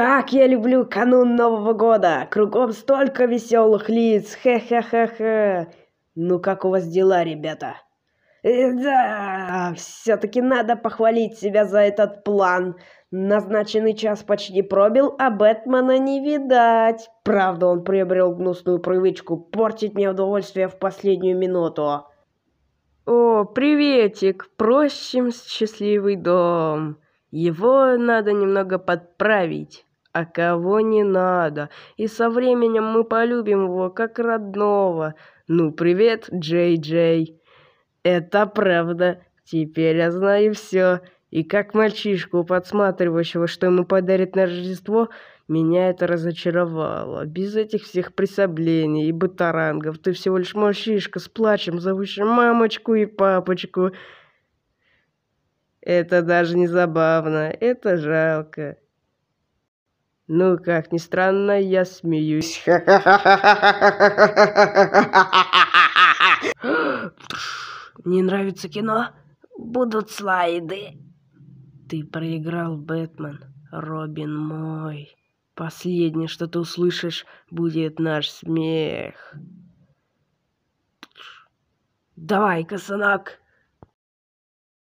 Как я люблю канун Нового года! Кругом столько веселых лиц! Хе-хе-хе-хе! Ну как у вас дела, ребята? И э, да, все-таки надо похвалить себя за этот план. Назначенный час почти пробил, а Бэтмена не видать. Правда, он приобрел гнусную привычку портить мне удовольствие в последнюю минуту. О, приветик, просим счастливый дом. Его надо немного подправить а кого не надо, и со временем мы полюбим его как родного. Ну, привет, Джей-Джей. Это правда, теперь я знаю все. И как мальчишку, подсматривающего, что ему подарит на Рождество, меня это разочаровало. Без этих всех присоблений и батарангов ты всего лишь мальчишка с плачем, зовущий мамочку и папочку. Это даже не забавно, это жалко. Ну, как ни странно, я смеюсь. Не нравится кино? Будут слайды. Ты проиграл, Бэтмен, Робин мой. Последнее, что ты услышишь, будет наш смех. Давай, косынок.